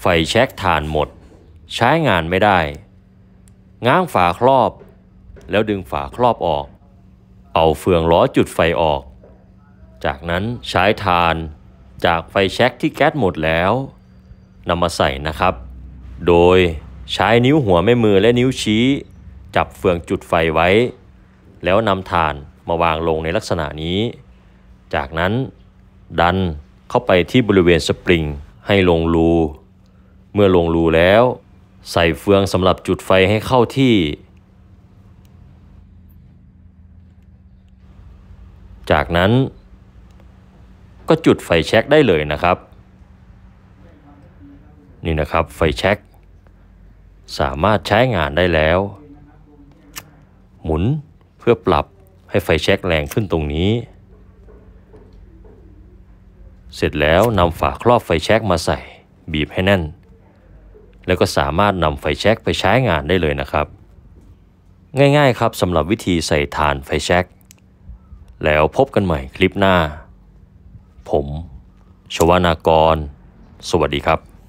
ไฟแช็กถ่านหมด ใช้งานไม่ได้ ง้างฝาครอบ แล้วดึงฝาครอบออก เอาเฟืองล้อจุดไฟออก จากนั้นใช้ถ่านจากไฟแช็กที่แก๊สหมดแล้วนำมาใส่นะครับ โดยใช้นิ้วหัวแม่มือและนิ้วชี้ จับเฟืองจุดไฟไว้ แล้วนำถ่านมาวางลงในลักษณะนี้ จากนั้นดันเข้าไปที่บริเวณสปริงให้ลงรูเมื่อลงรูแล้วใส่เฟืองสำหรับจุดไฟให้เข้าที่ จากนั้น ก็จุดไฟแช็กได้เลยนะครับนี่นะครับไฟแช็กสามารถใช้งานได้แล้ว หมุนเพื่อปรับให้ไฟแช็กแรงขึ้นตรงนี้ เสร็จแล้วนำฝาครอบไฟแช็กมาใส่บีบให้แน่นแล้วก็สามารถนำไฟแช็กไปใช้งานได้เลยนะครับ ง่ายๆครับสำหรับวิธีใส่ฐานไฟแช็กแล้วพบกันใหม่คลิปหน้า ผม ชวนากร สวัสดีครับ